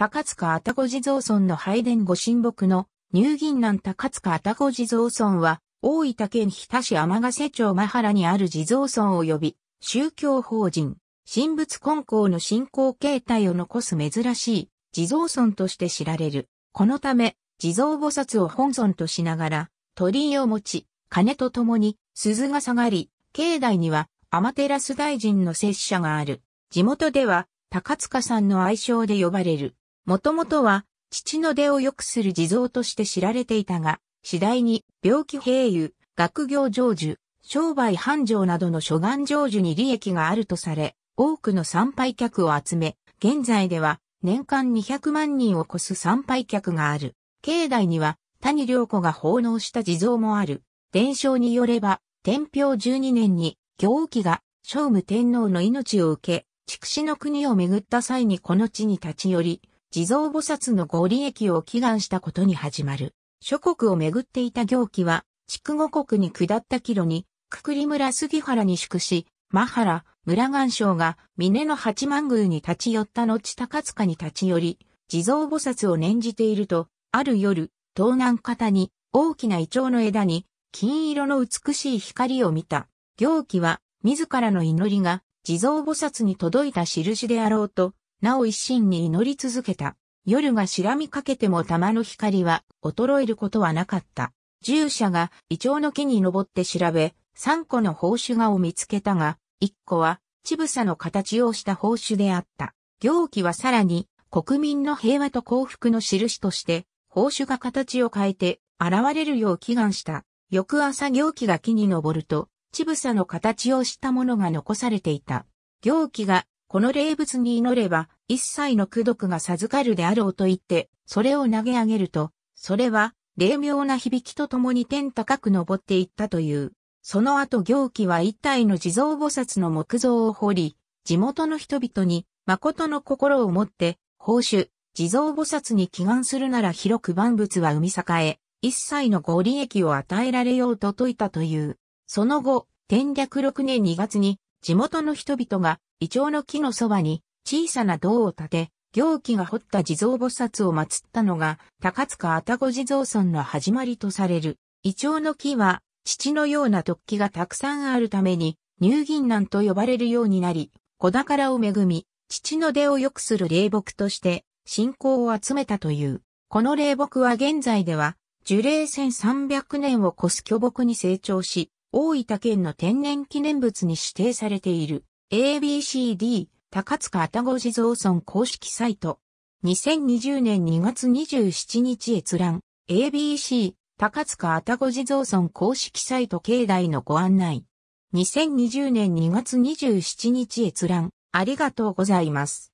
高塚愛宕地蔵村の拝殿御神木の、ニューギンナン高塚愛宕地蔵村は、大分県日田市天瀬町真原にある地蔵村及び、宗教法人、神仏根校の信仰形態を残す珍しい地蔵村として知られる。このため、地蔵菩薩を本尊としながら、鳥居を持ち、鐘と共に鈴が下がり、境内には天照大臣の拙者がある。地元では、高塚さんの愛称で呼ばれる。もともとは、父の出を良くする地蔵として知られていたが、次第に病気併誘、学業成就、商売繁盛などの諸願成就に利益があるとされ、多くの参拝客を集め、現在では年間200万人を超す参拝客がある。境内には谷良子が奉納した地蔵もある。伝承によれば、天平12年に行基が聖武天皇の命を受け、筑紫の国を巡った際にこの地に立ち寄り、地蔵菩薩のご利益を祈願したことに始まる。諸国を巡っていた行基は、筑後国に下った帰路に、くくり村杉原に宿し、真原、村岩礁が峰の八幡宮に立ち寄った後高塚に立ち寄り、地蔵菩薩を念じていると、ある夜、東南方に大きなイチョウの枝に金色の美しい光を見た。行基は自らの祈りが地蔵菩薩に届いた印であろうとなお一心に祈り続けた。夜がしらみかけても玉の光は衰えることはなかった。従者が胃腸の木に登って調べ、三個の宝珠画を見つけたが、一個は、ちぶさの形をした宝珠であった。行基はさらに、国民の平和と幸福の印として、宝珠が形を変えて、現れるよう祈願した。翌朝行基が木に登ると、ちぶさの形をしたものが残されていた。行基がこの霊仏に祈れば、一切の苦毒が授かるであろうと言って、それを投げ上げると、それは、霊妙な響きとともに天高く登っていったという。その後行基は一体の地蔵菩薩の木像を掘り、地元の人々に、誠の心を持って、奉主、地蔵菩薩に祈願するなら広く万物は生み栄え、一切のご利益を与えられようと説いたという。その後、天略6年2月に、地元の人々が、イチョウの木のそばに小さな塔を建て、行基が掘った地蔵菩薩を祀ったのが、高塚愛ご地蔵村の始まりとされる。イチョウの木は、父のような突起がたくさんあるために、乳銀難と呼ばれるようになり、子宝を恵み、父の出を良くする霊木として、信仰を集めたという。この霊木は現在では、樹齢1300年を超す巨木に成長し、大分県の天然記念物に指定されている ABCD 高塚愛宕地蔵村公式サイト。2020年2月27日閲覧 ABC 高塚愛宕地蔵村公式サイト境内のご案内。2020年2月27日閲覧ありがとうございます。